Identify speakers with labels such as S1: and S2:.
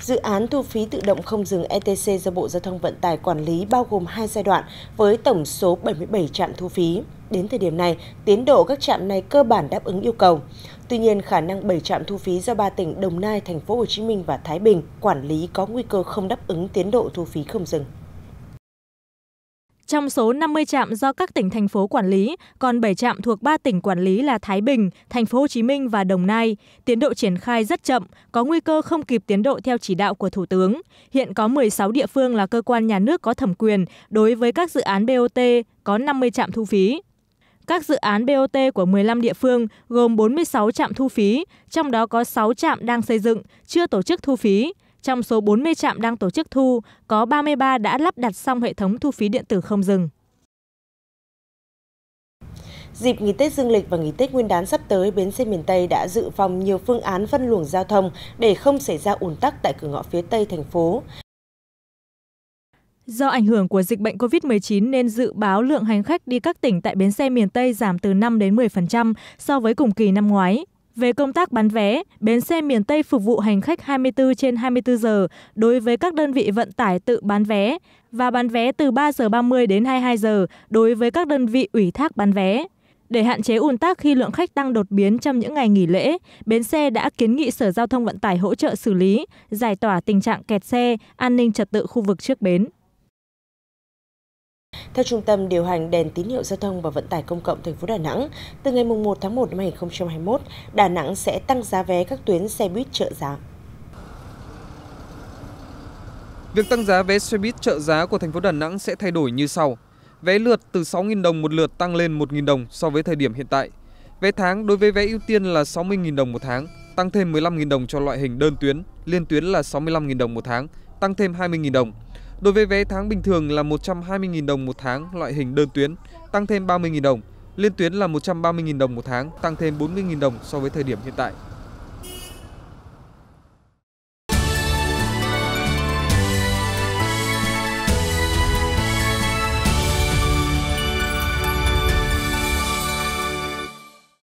S1: Dự án thu phí tự động không dừng ETC do Bộ Giao thông Vận tải quản lý bao gồm hai giai đoạn với tổng số 77 trạm thu phí. Đến thời điểm này, tiến độ các trạm này cơ bản đáp ứng yêu cầu. Tuy nhiên, khả năng 7 trạm thu phí do ba tỉnh Đồng Nai, Thành phố Hồ Chí Minh và Thái Bình quản lý có nguy cơ không đáp ứng tiến độ thu phí không dừng.
S2: Trong số 50 trạm do các tỉnh thành phố quản lý, còn 7 trạm thuộc 3 tỉnh quản lý là Thái Bình, Thành phố Hồ Chí Minh và Đồng Nai. Tiến độ triển khai rất chậm, có nguy cơ không kịp tiến độ theo chỉ đạo của Thủ tướng. Hiện có 16 địa phương là cơ quan nhà nước có thẩm quyền đối với các dự án BOT có 50 trạm thu phí. Các dự án BOT của 15 địa phương gồm 46 trạm thu phí, trong đó có 6 trạm đang xây dựng, chưa tổ chức thu phí trong số 40 trạm đang tổ chức thu, có 33 đã lắp đặt xong hệ thống thu phí điện tử không dừng.
S1: Dịp nghỉ Tết Dương lịch và nghỉ Tết Nguyên đán sắp tới, bến xe miền Tây đã dự phòng nhiều phương án phân luồng giao thông để không xảy ra ùn tắc tại cửa ngõ phía Tây thành phố. Do ảnh hưởng của dịch bệnh
S2: COVID-19 nên dự báo lượng hành khách đi các tỉnh tại bến xe miền Tây giảm từ 5 đến 10% so với cùng kỳ năm ngoái. Về công tác bán vé, bến xe miền Tây phục vụ hành khách 24 trên 24 giờ đối với các đơn vị vận tải tự bán vé và bán vé từ 3 giờ 30 đến 22 giờ đối với các đơn vị ủy thác bán vé. Để hạn chế ùn tắc khi lượng khách tăng đột biến trong những ngày nghỉ lễ, bến xe đã kiến nghị Sở Giao thông Vận tải hỗ trợ xử lý, giải tỏa tình trạng kẹt xe, an ninh trật tự khu vực trước bến.
S1: Theo Trung tâm điều hành đèn tín hiệu giao thông và vận tải công cộng thành phố Đà Nẵng, từ ngày 1 tháng 1 năm 2021, Đà Nẵng sẽ tăng giá vé các tuyến xe buýt trợ giá.
S3: Việc tăng giá vé xe buýt trợ giá của thành phố Đà Nẵng sẽ thay đổi như sau. Vé lượt từ 6.000 đồng một lượt tăng lên 1.000 đồng so với thời điểm hiện tại. Vé tháng đối với vé ưu tiên là 60.000 đồng một tháng, tăng thêm 15.000 đồng cho loại hình đơn tuyến, liên tuyến là 65.000 đồng một tháng, tăng thêm 20.000 đồng. Đối với vé tháng bình thường là 120.000 đồng một tháng loại hình đơn tuyến, tăng thêm 30.000 đồng. Liên tuyến là 130.000 đồng một tháng, tăng thêm 40.000 đồng so với thời điểm hiện tại.